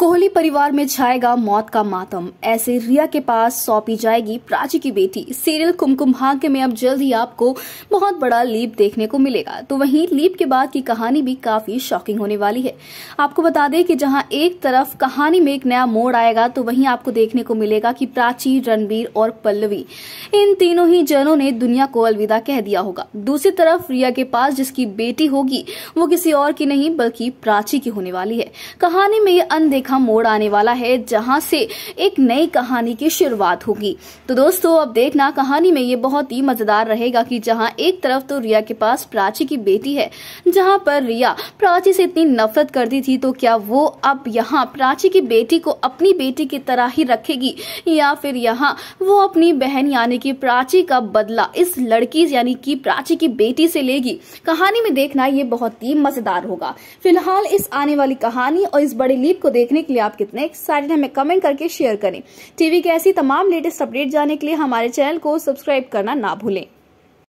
कोहली परिवार में छाएगा मौत का मातम ऐसे रिया के पास सौंपी जाएगी प्राची की बेटी सीरियल कुमकुम भाग्य में अब जल्द ही आपको बहुत बड़ा लीप देखने को मिलेगा तो वहीं लीप के बाद की कहानी भी काफी शॉकिंग होने वाली है आपको बता दें कि जहां एक तरफ कहानी में एक नया मोड़ आएगा तो वहीं आपको देखने को मिलेगा कि प्राची रणबीर और पल्लवी इन तीनों ही जनों ने दुनिया को अलविदा कह दिया होगा दूसरी तरफ रिया के पास जिसकी बेटी होगी वो किसी और की नहीं बल्कि प्राची की होने वाली है कहानी में ये अनदेखा अनोखा मोड़ आने वाला है जहां से एक नई कहानी की शुरुआत होगी तो दोस्तों अब देखना कहानी में ये बहुत ही मजेदार रहेगा कि जहां एक तरफ तो रिया के पास प्राची की बेटी है जहां पर रिया प्राची से इतनी नफरत करती थी तो क्या वो अब यहाँ प्राची की बेटी को अपनी बेटी की तरह ही रखेगी या फिर यहाँ वो अपनी बहन यानी कि प्राची का बदला इस लड़की यानी कि प्राची की बेटी से लेगी कहानी में देखना ये बहुत ही मजेदार होगा फिलहाल इस आने वाली कहानी और इस बड़े लीप को देखने सुनने के लिए आप कितने एक्साइटेड हमें कमेंट करके शेयर करें टीवी के ऐसी तमाम लेटेस्ट अपडेट जाने के लिए हमारे चैनल को सब्सक्राइब करना ना भूलें